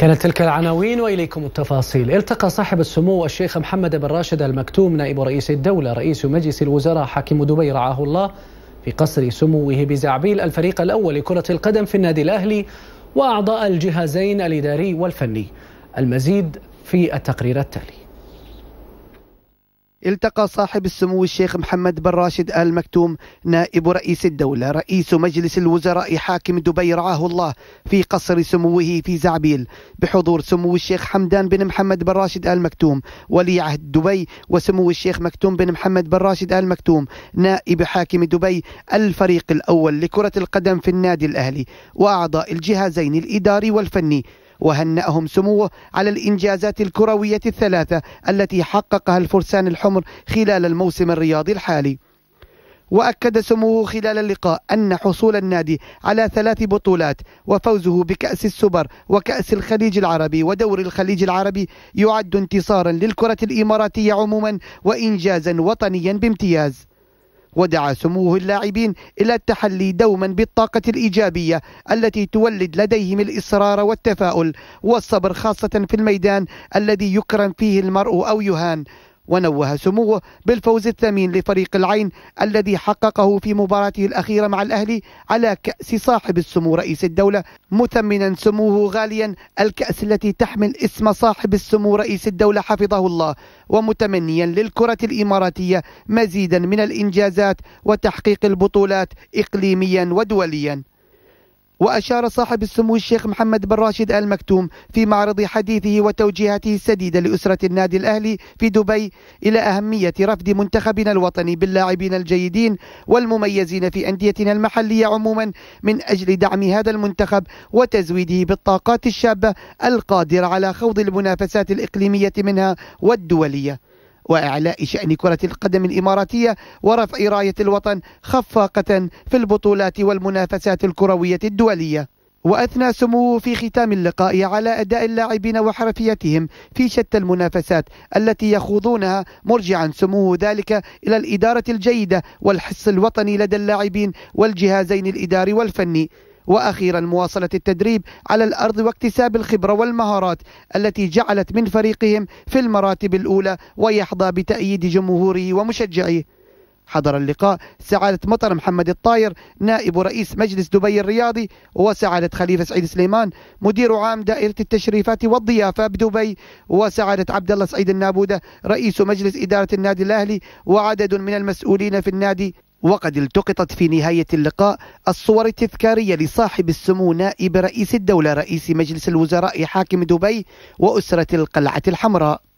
كانت تلك العناوين واليكم التفاصيل. التقى صاحب السمو الشيخ محمد بن راشد المكتوم نائب رئيس الدوله رئيس مجلس الوزراء حاكم دبي رعاه الله في قصر سموه بزعبيل الفريق الاول لكره القدم في النادي الاهلي واعضاء الجهازين الاداري والفني. المزيد في التقرير التالي. التقى صاحب السمو الشيخ محمد بن راشد آل مكتوم نائب رئيس الدولة رئيس مجلس الوزراء حاكم دبي رعاه الله في قصر سموه في زعبيل بحضور سمو الشيخ حمدان بن محمد بن راشد آل مكتوم ولي عهد دبي وسمو الشيخ مكتوم بن محمد بن راشد آل مكتوم نائب حاكم دبي الفريق الأول لكرة القدم في النادي الأهلي وأعضاء الجهازين الإداري والفني وهنأهم سموه على الإنجازات الكروية الثلاثة التي حققها الفرسان الحمر خلال الموسم الرياضي الحالي وأكد سموه خلال اللقاء أن حصول النادي على ثلاث بطولات وفوزه بكأس السوبر وكأس الخليج العربي ودور الخليج العربي يعد انتصارا للكرة الإماراتية عموما وإنجازا وطنيا بامتياز ودعا سموه اللاعبين إلى التحلي دوما بالطاقة الإيجابية التي تولد لديهم الإصرار والتفاؤل والصبر خاصة في الميدان الذي يكرم فيه المرء أو يهان ونوه سموه بالفوز الثمين لفريق العين الذي حققه في مباراته الأخيرة مع الأهلي على كأس صاحب السمو رئيس الدولة مثمنا سموه غاليا الكأس التي تحمل اسم صاحب السمو رئيس الدولة حفظه الله ومتمنيا للكرة الإماراتية مزيدا من الإنجازات وتحقيق البطولات إقليميا ودوليا وأشار صاحب السمو الشيخ محمد بن راشد آل مكتوم في معرض حديثه وتوجيهاته السديدة لأسرة النادي الأهلي في دبي إلى أهمية رفد منتخبنا الوطني باللاعبين الجيدين والمميزين في أنديتنا المحلية عموما من أجل دعم هذا المنتخب وتزويده بالطاقات الشابة القادرة على خوض المنافسات الإقليمية منها والدولية وإعلاء شأن كرة القدم الإماراتية ورفع راية الوطن خفاقة في البطولات والمنافسات الكروية الدولية وأثنى سموه في ختام اللقاء على أداء اللاعبين وحرفيتهم في شتى المنافسات التي يخوضونها مرجعا سموه ذلك إلى الإدارة الجيدة والحس الوطني لدى اللاعبين والجهازين الإداري والفني وأخيرا مواصلة التدريب على الأرض واكتساب الخبرة والمهارات التي جعلت من فريقهم في المراتب الأولى ويحظى بتأييد جمهوره ومشجعيه حضر اللقاء سعادة مطر محمد الطاير نائب رئيس مجلس دبي الرياضي وسعادة خليفة سعيد سليمان مدير عام دائرة التشريفات والضيافة بدبي وسعادة عبد الله سعيد النابودة رئيس مجلس إدارة النادي الأهلي وعدد من المسؤولين في النادي وقد التقطت في نهاية اللقاء الصور التذكارية لصاحب السمو نائب رئيس الدولة رئيس مجلس الوزراء حاكم دبي وأسرة القلعة الحمراء